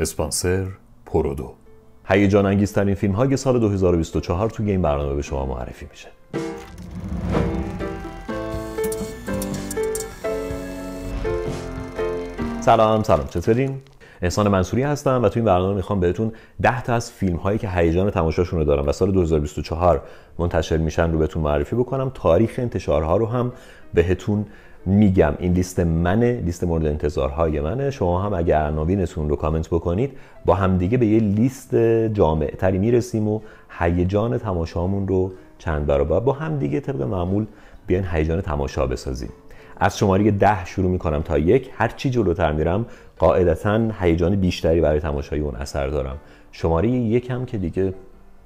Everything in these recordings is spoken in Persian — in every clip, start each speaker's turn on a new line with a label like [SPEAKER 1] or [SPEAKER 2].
[SPEAKER 1] اسپانسر پرودو هیجان انگیزترین فیلم های سال 2024 توی این برنامه به شما معرفی میشه سلام سلام چطورین؟ احسان منصوری هستم و تو این برنامه میخوام بهتون 10 تا از فیلم هایی که هیجان تماشاشون رو دارم و سال 2024 منتشر میشن رو بهتون معرفی بکنم تاریخ انتشارها رو هم بهتون میگم این لیست منه لیست مورد انتظارهای منه شما هم اگر عناوینتون رو کامنت بکنید با همدیگه به یه لیست جامع تری میرسیم و هیجان تماشامون رو چند برابر با همدیگه طبق معمول بیاین هیجان تماشا بسازیم از شماره ده شروع می کنم تا یک هر چی جلوتر میرم قاعدتا هیجان بیشتری برای تماشای اون اثر دارم شماره یک هم که دیگه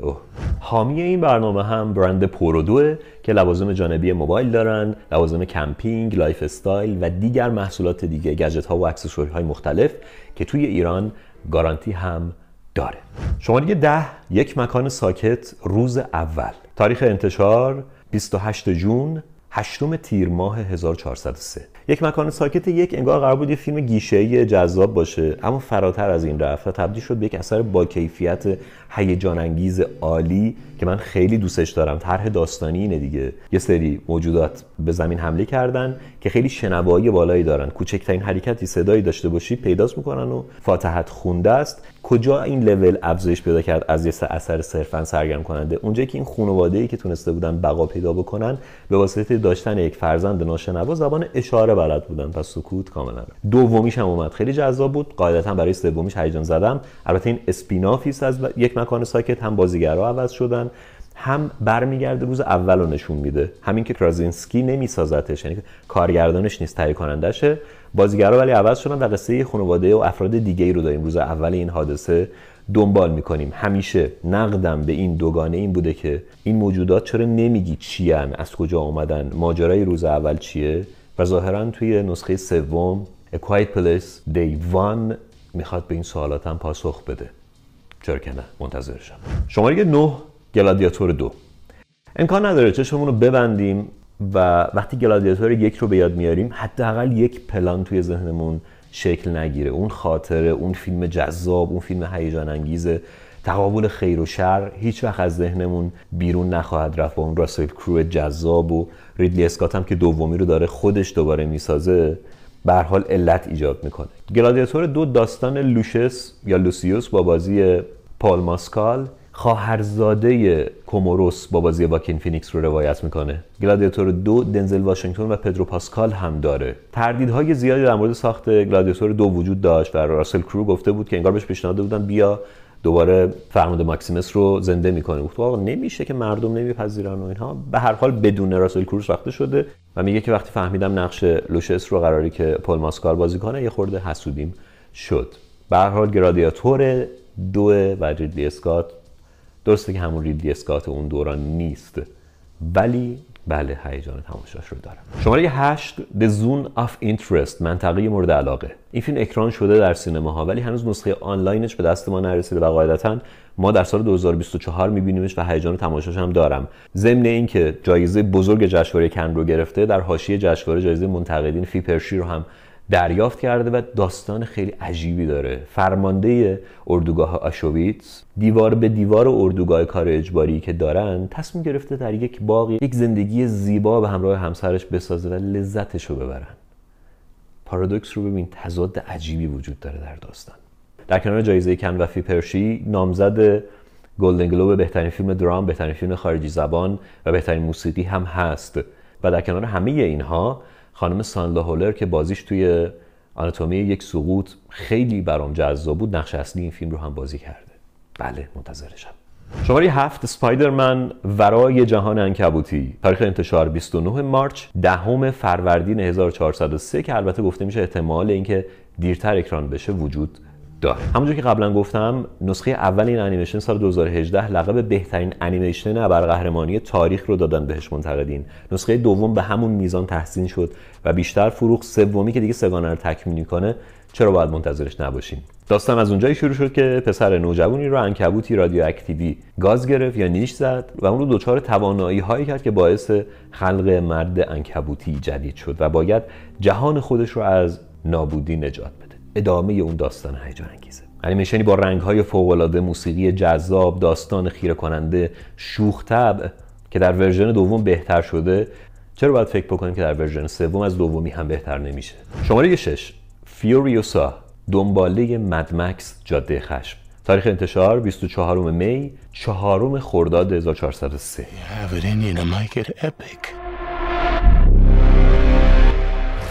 [SPEAKER 1] اوه. حامی این برنامه هم برند پرودوه که لوازم جانبی موبایل دارن لوازم کمپینگ، لایف استایل و دیگر محصولات دیگه گجت ها و اکسسوری های مختلف که توی ایران گارانتی هم داره شماره ده یک مکان ساکت روز اول تاریخ انتشار 28 جون هشتم تیر ماه 1403 یک مکان ساکت یک انگار قرار بود یه فیلم گیشه جذاب باشه اما فراتر از این رفت و تبدیل شد به یک اثر با کیفیت هیجان انگیز عالی که من خیلی دوستش دارم طرح داستانی اینه دیگه یه سری موجودات به زمین حمله کردن که خیلی شنوایی بالایی دارن کوچکترین حرکتی صدایی داشته باشی پیداست میکنن و فاتحت خونده است کجا این لول افزایش پیدا کرد از یه اثر صرفا سرگرم کننده اونجایی که این خانواده ای که تونسته بودن بقا پیدا بکنن به واسطه داشتن یک فرزند ناشنوا زبان اشاره بلد بودن پس سکوت کاملا دومیش هم اومد خیلی جذاب بود قاعدتا برای سومیش هیجان زدم البته این اسپینافیس از یک مکان ساکت هم بازیگرا عوض شدن هم برمیگرده روز اول رو نشون میده همین که کرازینسکی نمیسازتش یعنی کارگردانش نیست تهیه کنندشه بازیگرا ولی عوض شدن و قصه خانواده و افراد دیگه ای رو داریم روز اول این حادثه دنبال میکنیم همیشه نقدم به این دوگانه این بوده که این موجودات چرا نمیگی چیان از کجا آمدن ماجرای روز اول چیه و ظاهرا توی نسخه سوم A Quiet میخواد به این سوالاتم پاسخ بده چرا که نه منتظرشم شماره 9 گلادیاتور دو امکان نداره چشمون رو ببندیم و وقتی گلادیاتور یک رو به یاد میاریم حداقل یک پلان توی ذهنمون شکل نگیره اون خاطره اون فیلم جذاب اون فیلم هیجان انگیز تقابل خیر و شر هیچ وقت از ذهنمون بیرون نخواهد رفت با اون راسل کرو جذاب و ریدلی اسکات هم که دومی رو داره خودش دوباره میسازه بر حال علت ایجاد میکنه گلادیاتور دو داستان لوشس یا لوسیوس با بازی پال ماسکال خواهرزاده کوموروس با بازی واکین فینیکس رو روایت میکنه گلادیاتور دو دنزل واشنگتن و پدرو پاسکال هم داره تردیدهای زیادی در مورد ساخت گلادیاتور دو وجود داشت و راسل کرو گفته بود که انگار بهش پیشنهاد بودن بیا دوباره فرمود ماکسیمس رو زنده میکنه گفت نمیشه که مردم نمیپذیرن و اینها به هر حال بدون راسل کروس ساخته شده و میگه که وقتی فهمیدم نقش لوشس رو قراری که پل ماسکار بازی کنه یه خورده حسودیم شد به هر حال گرادیاتور دو و اسکات درسته که همون ریدلی اسکات اون دوران نیست ولی بله هیجان تماشاش رو دارم شماره 8 The Zone of Interest منطقه مورد علاقه این فیلم اکران شده در سینماها ولی هنوز نسخه آنلاینش به دست ما نرسیده و قاعدتا ما در سال 2024 میبینیمش و هیجان تماشاش هم دارم ضمن اینکه جایزه بزرگ جشنواره کن رو گرفته در حاشیه جشنواره جایزه منتقدین فیپرشی رو هم دریافت کرده و داستان خیلی عجیبی داره فرمانده اردوگاه آشویتس دیوار به دیوار اردوگاه کار اجباری که دارن تصمیم گرفته در یک باقی یک زندگی زیبا به همراه همسرش بسازه و لذتش رو ببرن پارادوکس رو ببین تضاد عجیبی وجود داره در داستان در کنار جایزه کن و پرشی نامزد گلدن گلوب بهترین فیلم درام بهترین فیلم خارجی زبان و بهترین موسیقی هم هست و در کنار همه اینها خانم سانلا هولر که بازیش توی آناتومی یک سقوط خیلی برام جذاب بود نقش اصلی این فیلم رو هم بازی کرده بله منتظرشم شماره هفت سپایدرمن ورای جهان انکبوتی تاریخ انتشار 29 مارچ دهم فروردین 1403 که البته گفته میشه احتمال اینکه دیرتر اکران بشه وجود داره که قبلا گفتم نسخه اول این انیمیشن سال 2018 لقب بهترین انیمیشن ابرقهرمانی تاریخ رو دادن بهش منتقدین نسخه دوم به همون میزان تحسین شد و بیشتر فروخ سومی که دیگه سگانه رو تکمیل میکنه چرا باید منتظرش نباشیم داستان از اونجایی شروع شد که پسر نوجوانی رو انکبوتی رادیواکتیوی گاز گرفت یا نیش زد و اون رو دچار توانایی هایی کرد که باعث خلق مرد انکبوتی جدید شد و باید جهان خودش رو از نابودی نجات بده ادامه اون داستان هیجان انگیزه انیمیشنی با رنگ‌های العاده موسیقی جذاب، داستان خیره کننده، شوخ طبع که در ورژن دوم بهتر شده چرا باید فکر بکنیم که در ورژن سوم از دومی هم بهتر نمیشه شماره 6 فیوریوسا دنباله مدمکس جاده خشم تاریخ انتشار 24 می 4 خرداد 1403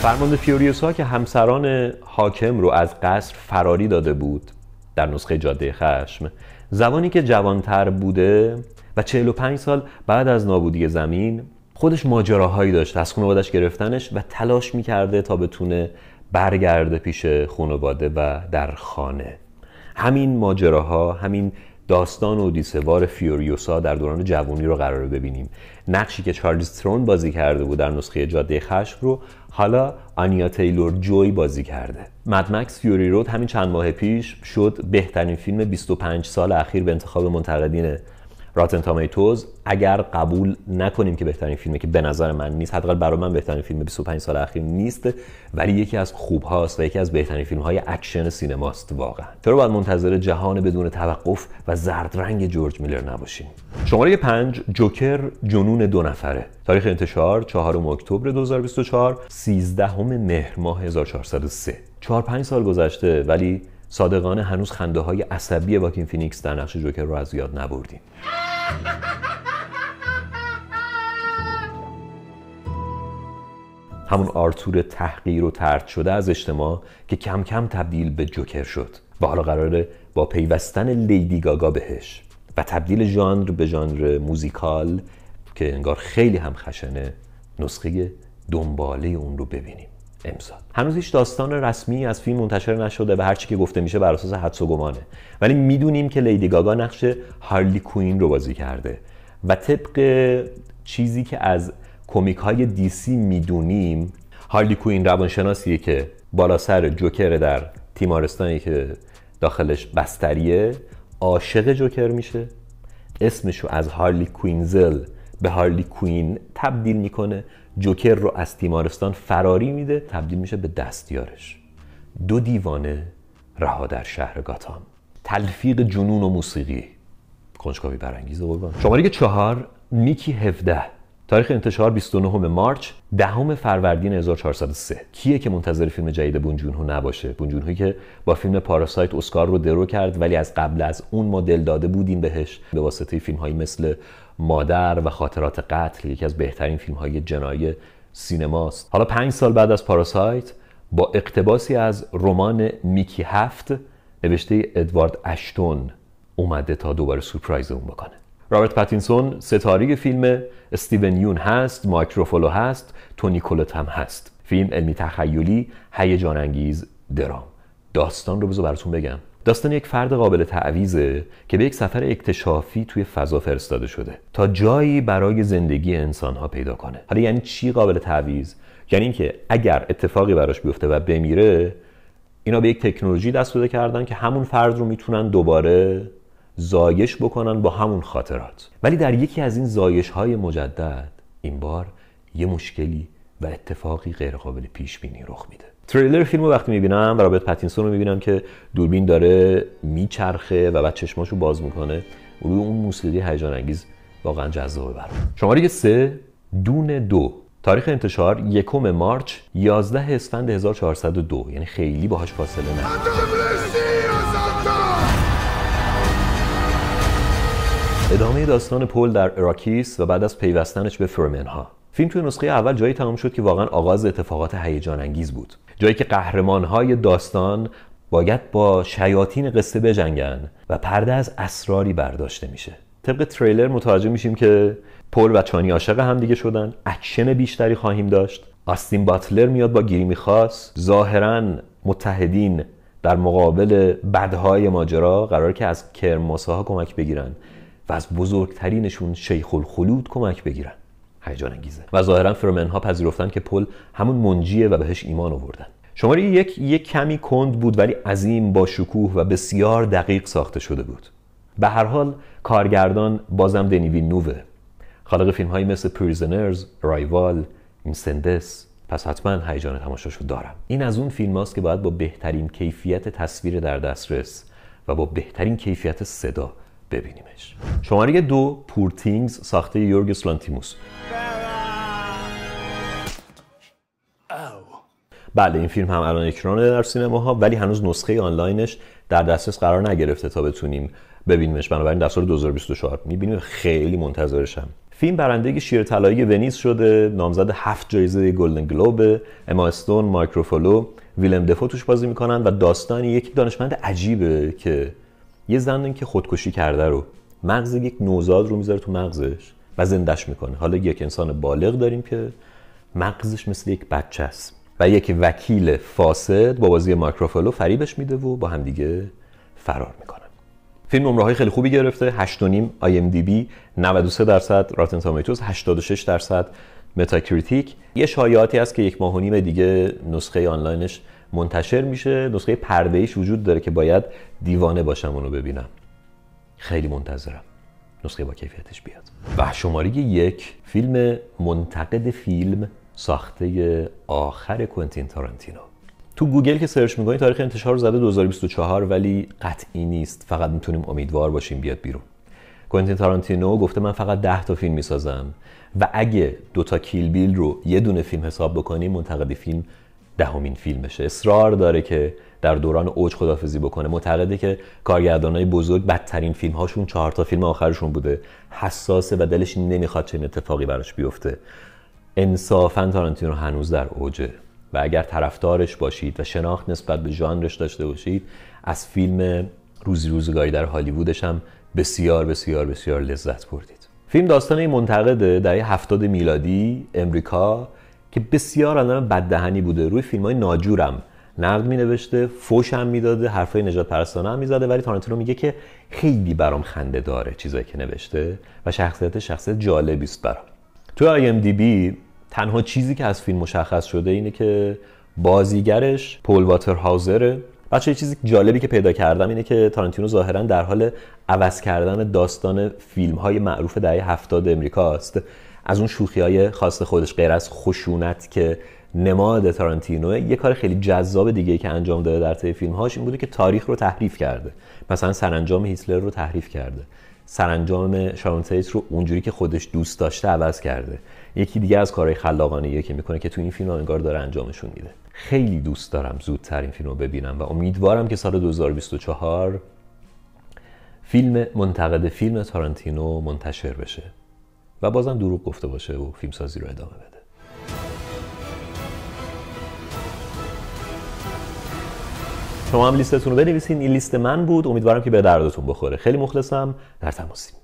[SPEAKER 1] فرمانده فیوریوس ها که همسران حاکم رو از قصر فراری داده بود در نسخه جاده خشم زمانی که جوانتر بوده و 45 سال بعد از نابودی زمین خودش ماجراهایی داشت. از خانوادش گرفتنش و تلاش میکرده تا بتونه برگرده پیش خانواده و در خانه همین ماجراها همین داستان اودیسوار فیوریوسا در دوران جوانی رو قرار ببینیم نقشی که چارلز ترون بازی کرده بود در نسخه جاده خشم رو حالا آنیا تیلور جوی بازی کرده مدمکس فیوری رود همین چند ماه پیش شد بهترین فیلم 25 سال اخیر به انتخاب منتقدین راتن تامیتوز اگر قبول نکنیم که بهترین فیلمه که به نظر من نیست حداقل برای من بهترین فیلم 25 سال اخیر نیست ولی یکی از خوب هاست و یکی از بهترین فیلم های اکشن سینماست واقعا چرا باید منتظر جهان بدون توقف و زرد رنگ جورج میلر نباشیم شماره 5 جوکر جنون دو نفره تاریخ انتشار 4 اکتبر 2024 13 مهر ماه 1403 4 5 سال گذشته ولی صادقانه هنوز خنده های عصبی واکین فینیکس در نقش جوکر رو از یاد نبردیم همون آرتور تحقیر و ترد شده از اجتماع که کم کم تبدیل به جوکر شد و حالا قراره با پیوستن لیدی گاگا بهش و تبدیل ژانر به ژانر موزیکال که انگار خیلی هم خشنه نسخه دنباله اون رو ببینیم امسال هنوز هیچ داستان رسمی از فیلم منتشر نشده و چی که گفته میشه بر اساس حدس و گمانه ولی میدونیم که لیدی گاگا نقش هارلی کوین رو بازی کرده و طبق چیزی که از کمیک های سی میدونیم هارلی کوین روانشناسیه که بالا سر جوکر در تیمارستانی که داخلش بستریه عاشق جوکر میشه اسمشو از هارلی کوینزل به هارلی کوین تبدیل میکنه جوکر رو از تیمارستان فراری میده تبدیل میشه به دستیارش دو دیوانه رها در شهر گاتام تلفیق جنون و موسیقی کنجکاوی برانگیز قربان شماره چهار میکی 17 تاریخ انتشار 29 مارچ دهم فروردین 1403 کیه که منتظر فیلم جدید هو نباشه هو که با فیلم پاراسایت اسکار رو درو کرد ولی از قبل از اون ما دل داده بودیم بهش به واسطه فیلم هایی مثل مادر و خاطرات قتل یکی از بهترین فیلم های جنایی سینماست حالا پنج سال بعد از پاراسایت با اقتباسی از رمان میکی هفت نوشته ادوارد اشتون اومده تا دوباره سورپرایز اون بکنه رابرت پاتینسون ستاری فیلم استیون یون هست مایکروفولو هست تونی کولت هم هست فیلم علمی تخیلی هیجان انگیز درام داستان رو بذار براتون بگم داستان یک فرد قابل تعویزه که به یک سفر اکتشافی توی فضا فرستاده شده تا جایی برای زندگی انسانها پیدا کنه حالا یعنی چی قابل تعویز یعنی اینکه اگر اتفاقی براش بیفته و بمیره اینا به یک تکنولوژی دست داده کردن که همون فرد رو میتونن دوباره زایش بکنن با همون خاطرات ولی در یکی از این زایش های مجدد این بار یه مشکلی و اتفاقی غیرقابل پیش بینی رخ میده تریلر فیلم وقتی میبینم و رابرت پتینسون رو میبینم که دوربین داره میچرخه و بعد چشماشو باز میکنه روی اون موسیقی هیجان انگیز واقعا جذاب برام شماره سه دون دو تاریخ انتشار یکم مارچ 11 اسفند 1402 یعنی خیلی باهاش فاصله نداره ادامه داستان پل در اراکیس و بعد از پیوستنش به فرمنها فیلم توی نسخه اول جایی تمام شد که واقعا آغاز اتفاقات هیجان انگیز بود جایی که قهرمان های داستان باید با شیاطین قصه بجنگن و پرده از اسراری برداشته میشه طبق تریلر متوجه میشیم که پل و چانی عاشق هم دیگه شدن اکشن بیشتری خواهیم داشت آستین باتلر میاد با گیری میخواست ظاهرا متحدین در مقابل بدهای ماجرا قرار که از ها کمک بگیرن از بزرگترینشون شیخ الخلود کمک بگیرن هیجان انگیزه و ظاهرا فرمنها پذیرفتن که پل همون منجیه و بهش ایمان آوردن شماره یک یک کمی کند بود ولی عظیم با شکوه و بسیار دقیق ساخته شده بود به هر حال کارگردان بازم دنیوی نووه خالق فیلم های مثل پریزنرز، رایوال، اینسندس، پس حتما هیجان تماشاشو رو دارم این از اون فیلم هاست که باید با بهترین کیفیت تصویر در دسترس و با بهترین کیفیت صدا ببینیمش شماره دو پورتینگز ساخته یورگس لانتیموس بله این فیلم هم الان اکرانه در سینماها ولی هنوز نسخه آنلاینش در دسترس قرار نگرفته تا بتونیم ببینیمش بنابراین در سال 2024 میبینیم خیلی منتظرشم فیلم برنده شیر طلایی ونیز شده نامزد هفت جایزه گلدن گلوب اما استون مایکروفولو ویلم دفو توش بازی میکنن و داستانی یک دانشمند عجیبه که یه زن که خودکشی کرده رو مغز یک نوزاد رو میذاره تو مغزش و زندش میکنه حالا یک انسان بالغ داریم که مغزش مثل یک بچه است و یک وکیل فاسد با بازی مایکروفالو فریبش میده و با همدیگه فرار میکنه فیلم نمره های خیلی خوبی گرفته 8.5 IMDb 93 درصد راتن تامیتوز 86 درصد متاکریتیک یه شایعاتی هست که یک ماه و دیگه نسخه آنلاینش منتشر میشه نسخه پرده ایش وجود داره که باید دیوانه باشم اونو ببینم خیلی منتظرم نسخه با کیفیتش بیاد و شماره یک فیلم منتقد فیلم ساخته آخر کونتین تارانتینو تو گوگل که سرچ میکنی تاریخ انتشار زده 2024 ولی قطعی نیست فقط میتونیم امیدوار باشیم بیاد بیرون کونتین تارانتینو گفته من فقط 10 تا فیلم میسازم و اگه دوتا کیل بیل رو یه دونه فیلم حساب بکنیم منتقد فیلم دهمین فیلمشه اصرار داره که در دوران اوج خدافزی بکنه معتقده که های بزرگ بدترین فیلم هاشون چهار تا فیلم آخرشون بوده حساسه و دلش نمیخواد چنین اتفاقی براش بیفته انصافا تارانتینو هنوز در اوجه و اگر طرفدارش باشید و شناخت نسبت به ژانرش داشته باشید از فیلم روزی روزگاری در هالیوودش هم بسیار بسیار بسیار لذت بردید فیلم داستان منتقده در هفتاد میلادی امریکا که بسیار آدم بددهنی بوده روی فیلم های ناجورم نقد می نوشته فوش هم میداده حرفای نجات پرستانه هم میزده ولی تارانتینو میگه که خیلی برام خنده داره چیزایی که نوشته و شخصیت شخصیت جالبی است برام توی آی ام دی بی تنها چیزی که از فیلم مشخص شده اینه که بازیگرش پول واتر هاوزره بچه چیزی جالبی که پیدا کردم اینه که تارانتینو ظاهرا در حال عوض کردن داستان فیلم های معروف دهه هفتاد امریکاست از اون شوخی های خاص خودش غیر از خشونت که نماد تارانتینو یه کار خیلی جذاب دیگه که انجام داده در طی فیلمهاش این بوده که تاریخ رو تحریف کرده مثلا سرانجام هیتلر رو تحریف کرده سرانجام شارون رو اونجوری که خودش دوست داشته عوض کرده یکی دیگه از کارهای خلاقانه که میکنه که تو این فیلم انگار داره انجامشون میده خیلی دوست دارم زودتر این فیلم رو ببینم و امیدوارم که سال 2024 فیلم منتقد فیلم تارانتینو منتشر بشه و بازم دروغ گفته باشه و فیلمسازی رو ادامه بده شما هم لیستتون رو بنویسین این لیست من بود امیدوارم که به دردتون بخوره خیلی مخلصم در تماسیم